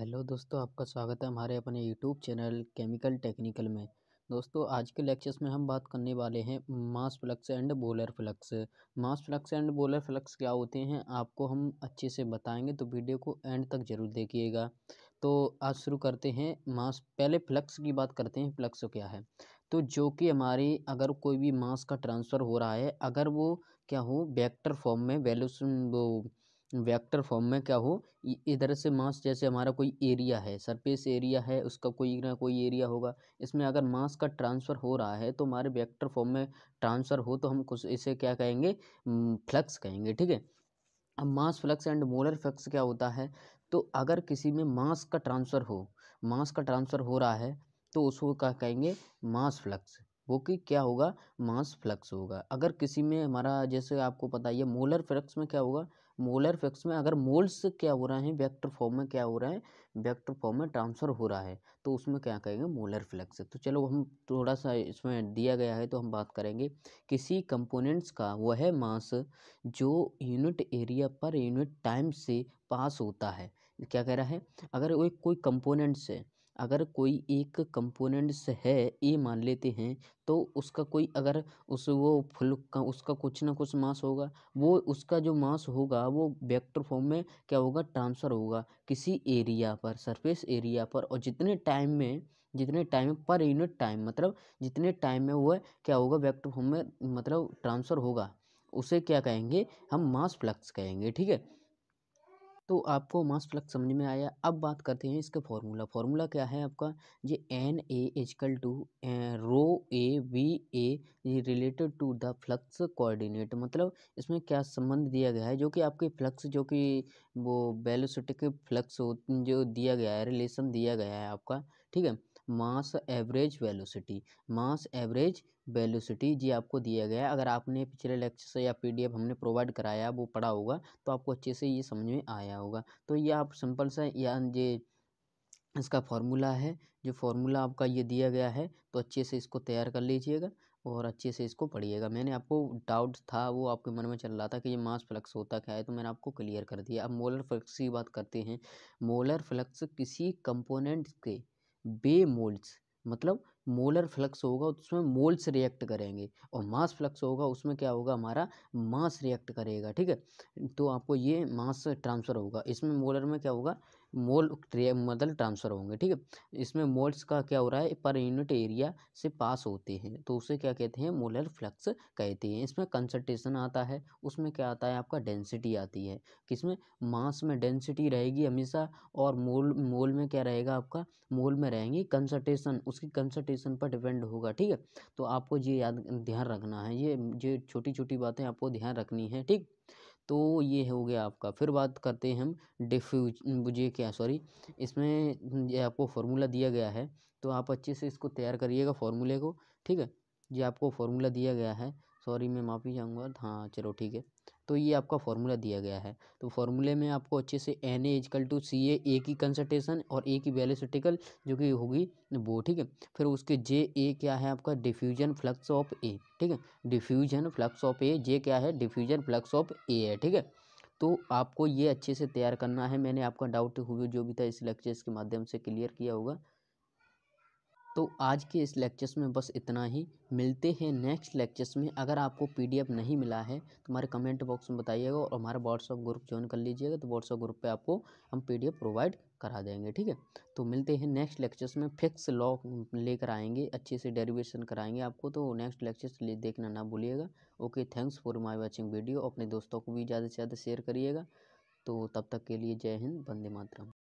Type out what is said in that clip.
hello दोस्तों आपका स्वागत है हमारे अपने यूट्यूब चैनल केमिकल टेक्निकल में दोस्तों आज के लेक्चर्स में हम बात करने वाले हैं mass flux and molar flux mass flux and molar flux क्या होते हैं आपको हम अच्छे से बताएंगे तो वीडियो को एंड तक ज़रूर देखिएगा तो आज शुरू करते हैं मास पहले फ्लक्स की बात करते हैं फ्लक्स क्या है तो जो कि हमारी अगर कोई भी मास का ट्रांसफ़र हो रहा है अगर वो क्या हो वेक्टर फॉर्म में वैल्यूशन वो वेक्टर फॉर्म में क्या हो इधर से मास जैसे हमारा कोई एरिया है सरफेस एरिया है उसका कोई ना कोई एरिया होगा इसमें अगर मास का ट्रांसफ़र हो रहा है तो हमारे वेक्टर फॉर्म में ट्रांसफ़र हो तो हम कुछ इसे क्या कहेंगे फ्लक्स कहेंगे ठीक है अब mass flux and molar flux क्या होता है तो अगर किसी में मास का ट्रांसफ़र हो मास का ट्रांसफ़र हो रहा है तो उसको क्या कहेंगे मास फ्लक्स वो कि क्या होगा मास फ्लक्स होगा अगर किसी में हमारा जैसे आपको पता ही है मोलर फ्लक्स में क्या होगा मोलर फ्लक्स में अगर मोल्स क्या हो रहा है वेक्टर फॉर्म में क्या हो रहा है वेक्टर फॉर्म में ट्रांसफर हो रहा है तो उसमें क्या कहेंगे मोलर फ्लक्स तो चलो हम थोड़ा सा इसमें दिया गया है तो हम बात करेंगे किसी कंपोनेंट्स का वह मास जो यूनिट एरिया पर यूनिट टाइम से पास होता है क्या कह रहा है अगर वो कोई कंपोनेंट्स है अगर कोई एक कंपोनेंट्स है ए मान लेते हैं तो उसका कोई अगर उस वो फुल का उसका कुछ ना कुछ मास होगा वो उसका जो मास होगा वो वेक्टर फॉर्म में क्या होगा ट्रांसफ़र होगा किसी एरिया पर सरफेस एरिया पर और जितने टाइम में जितने टाइम पर यूनिट टाइम मतलब जितने टाइम में वो क्या होगा वेक्टर फॉर्म में मतलब ट्रांसफ़र होगा उसे क्या कहेंगे हम मास फ्लक्स कहेंगे ठीक है तो आपको मास फ्लक्स समझ में आया अब बात करते हैं इसका फॉर्मूला फॉर्मूला क्या है आपका ये N A equal to rho A V A related to the flux coordinate मतलब इसमें क्या संबंध दिया गया है जो कि आपके फ्लक्स जो कि वो बेलोसिटिक फ्लक्स जो दिया गया है रिलेशन दिया गया है आपका ठीक है mass average velocity mass average velocity जी आपको दिया गया है अगर आपने पिछले लेक्चर से या पीडीएफ हमने प्रोवाइड कराया वो पढ़ा होगा तो आपको अच्छे से ये समझ में आया होगा तो ये आप सिंपल सा या ये इसका फॉर्मूला है जो फॉर्मूला आपका ये दिया गया है तो अच्छे से इसको तैयार कर लीजिएगा और अच्छे से इसको पढ़िएगा मैंने आपको डाउट था वो आपके मन में चल रहा था कि ये मास फ्लक्स होता क्या है तो मैंने आपको क्लियर कर दिया अब मोलर फ्लक्स की बात करते हैं मोलर फ्लक्स किसी कंपोनेंट के बे मोल्स मतलब मोलर फ्लक्स होगा तो उसमें मोल्स रिएक्ट करेंगे और मास फ्लक्स होगा उसमें क्या होगा हमारा मास रिएक्ट करेगा ठीक है तो आपको ये मास ट्रांसफर होगा इसमें मोलर में क्या होगा मोल बदल ट्रांसफ़र होंगे ठीक है इसमें मोल्स का क्या हो रहा है पर यूनिट एरिया से पास होते हैं तो उसे क्या कहते हैं मोलर फ्लक्स कहते हैं इसमें कंसनट्रेशन आता है उसमें क्या आता है आपका डेंसिटी आती है किसमें मास में डेंसिटी रहेगी हमेशा और मोल मोल में क्या रहेगा आपका मोल में रहेंगी कंसनट्रेशन उसकी कंसनट्रेशन पर डिपेंड होगा ठीक है तो आपको ये याद ध्यान रखना है ये ये छोटी छोटी बातें आपको ध्यान रखनी है ठीक तो ये हो गया आपका फिर बात करते हैं हम डिफ्यूज ये क्या सॉरी इसमें ये आपको फार्मूला दिया गया है तो आप अच्छे से इसको तैयार करिएगा फार्मूले को ठीक है ये आपको फार्मूला दिया गया है सॉरी मैं माफ़ी चाहूँगा हाँ चलो ठीक है तो ये आपका फॉर्मूला दिया गया है तो फॉर्मूले में आपको अच्छे से N equal to C A A की कंसल्टेशन और ए की वैलिसिटिकल जो कि होगी वो ठीक है फिर उसके जे ए क्या है आपका डिफ्यूजन फ्लक्स ऑफ ए ठीक है diffusion flux of A J क्या है डिफ्यूजन फ्लक्स ऑफ ए है ठीक है तो आपको ये अच्छे से तैयार करना है मैंने आपका डाउट हुए जो भी था इस लेक्चर्स के माध्यम से क्लियर किया होगा तो आज के इस लेक्चर्स में बस इतना ही मिलते हैं नेक्स्ट लेक्चर्स में अगर आपको पीडीएफ नहीं मिला है तो हमारे कमेंट बॉक्स में बताइएगा और हमारा व्हाट्सअप ग्रुप ज्वाइन कर लीजिएगा तो व्हाट्सअप ग्रुप पे आपको हम पीडीएफ प्रोवाइड करा देंगे ठीक है तो मिलते हैं नेक्स्ट लेक्चर्स में फिक्स लॉ लेकर आएंगे अच्छे से डेरिवेशन कराएंगे आपको तो नेक्स्ट लेक्चर्स ले देखना ना भूलिएगा okay thanks for my watching video अपने दोस्तों को भी ज़्यादा से ज़्यादा शेयर करिएगा तो तब तक के लिए जय हिंद बंदे मातरम